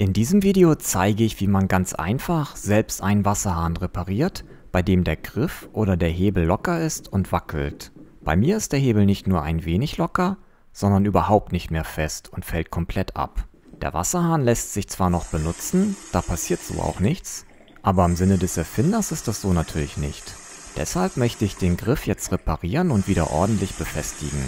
In diesem Video zeige ich, wie man ganz einfach selbst einen Wasserhahn repariert, bei dem der Griff oder der Hebel locker ist und wackelt. Bei mir ist der Hebel nicht nur ein wenig locker, sondern überhaupt nicht mehr fest und fällt komplett ab. Der Wasserhahn lässt sich zwar noch benutzen, da passiert so auch nichts, aber im Sinne des Erfinders ist das so natürlich nicht. Deshalb möchte ich den Griff jetzt reparieren und wieder ordentlich befestigen.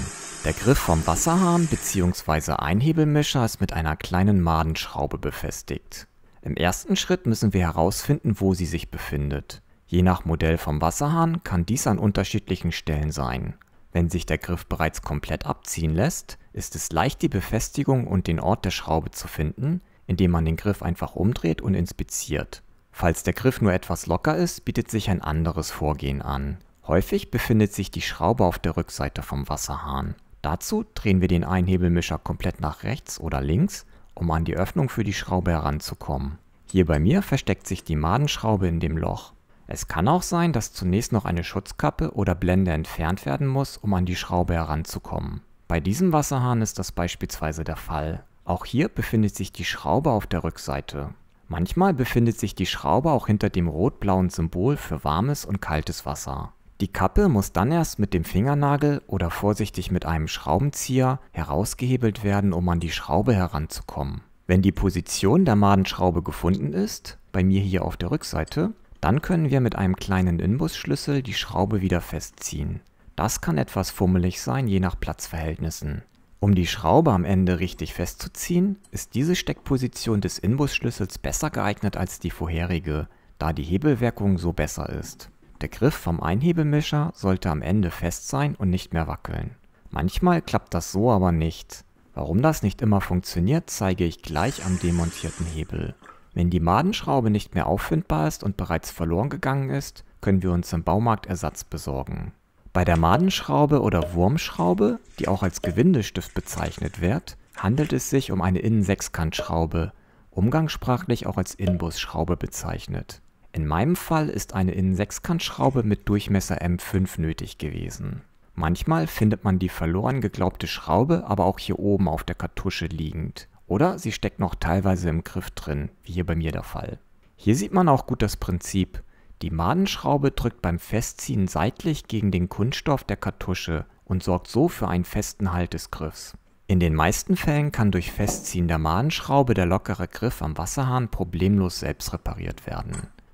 Der Griff vom Wasserhahn bzw. Einhebelmischer ist mit einer kleinen Madenschraube befestigt. Im ersten Schritt müssen wir herausfinden, wo sie sich befindet. Je nach Modell vom Wasserhahn kann dies an unterschiedlichen Stellen sein. Wenn sich der Griff bereits komplett abziehen lässt, ist es leicht die Befestigung und den Ort der Schraube zu finden, indem man den Griff einfach umdreht und inspiziert. Falls der Griff nur etwas locker ist, bietet sich ein anderes Vorgehen an. Häufig befindet sich die Schraube auf der Rückseite vom Wasserhahn. Dazu drehen wir den Einhebelmischer komplett nach rechts oder links, um an die Öffnung für die Schraube heranzukommen. Hier bei mir versteckt sich die Madenschraube in dem Loch. Es kann auch sein, dass zunächst noch eine Schutzkappe oder Blende entfernt werden muss, um an die Schraube heranzukommen. Bei diesem Wasserhahn ist das beispielsweise der Fall. Auch hier befindet sich die Schraube auf der Rückseite. Manchmal befindet sich die Schraube auch hinter dem rot-blauen Symbol für warmes und kaltes Wasser. Die Kappe muss dann erst mit dem Fingernagel oder vorsichtig mit einem Schraubenzieher herausgehebelt werden, um an die Schraube heranzukommen. Wenn die Position der Madenschraube gefunden ist, bei mir hier auf der Rückseite, dann können wir mit einem kleinen Inbusschlüssel die Schraube wieder festziehen. Das kann etwas fummelig sein, je nach Platzverhältnissen. Um die Schraube am Ende richtig festzuziehen, ist diese Steckposition des Inbusschlüssels besser geeignet als die vorherige, da die Hebelwirkung so besser ist. Der Griff vom Einhebemischer sollte am Ende fest sein und nicht mehr wackeln. Manchmal klappt das so aber nicht. Warum das nicht immer funktioniert, zeige ich gleich am demontierten Hebel. Wenn die Madenschraube nicht mehr auffindbar ist und bereits verloren gegangen ist, können wir uns im Baumarkt Ersatz besorgen. Bei der Madenschraube oder Wurmschraube, die auch als Gewindestift bezeichnet wird, handelt es sich um eine Innensechskantschraube, umgangssprachlich auch als Inbusschraube bezeichnet. In meinem Fall ist eine Innensechskantschraube mit Durchmesser M5 nötig gewesen. Manchmal findet man die verloren geglaubte Schraube aber auch hier oben auf der Kartusche liegend. Oder sie steckt noch teilweise im Griff drin, wie hier bei mir der Fall. Hier sieht man auch gut das Prinzip. Die Madenschraube drückt beim Festziehen seitlich gegen den Kunststoff der Kartusche und sorgt so für einen festen Halt des Griffs. In den meisten Fällen kann durch Festziehen der Madenschraube der lockere Griff am Wasserhahn problemlos selbst repariert werden.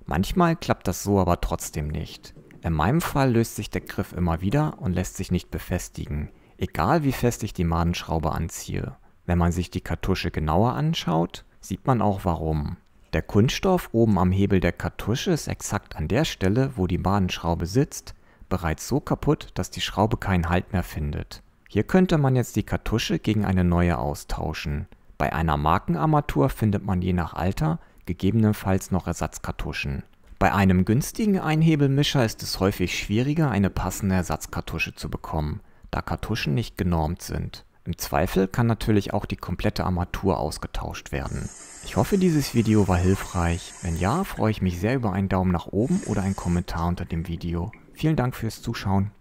Manchmal klappt das so aber trotzdem nicht. In meinem Fall löst sich der Griff immer wieder und lässt sich nicht befestigen, egal wie fest ich die Madenschraube anziehe. Wenn man sich die Kartusche genauer anschaut, sieht man auch warum. Der Kunststoff oben am Hebel der Kartusche ist exakt an der Stelle, wo die Madenschraube sitzt, bereits so kaputt, dass die Schraube keinen Halt mehr findet. Hier könnte man jetzt die Kartusche gegen eine neue austauschen. Bei einer Markenarmatur findet man je nach Alter gegebenenfalls noch Ersatzkartuschen. Bei einem günstigen Einhebelmischer ist es häufig schwieriger, eine passende Ersatzkartusche zu bekommen, da Kartuschen nicht genormt sind. Im Zweifel kann natürlich auch die komplette Armatur ausgetauscht werden. Ich hoffe, dieses Video war hilfreich. Wenn ja, freue ich mich sehr über einen Daumen nach oben oder einen Kommentar unter dem Video. Vielen Dank fürs Zuschauen.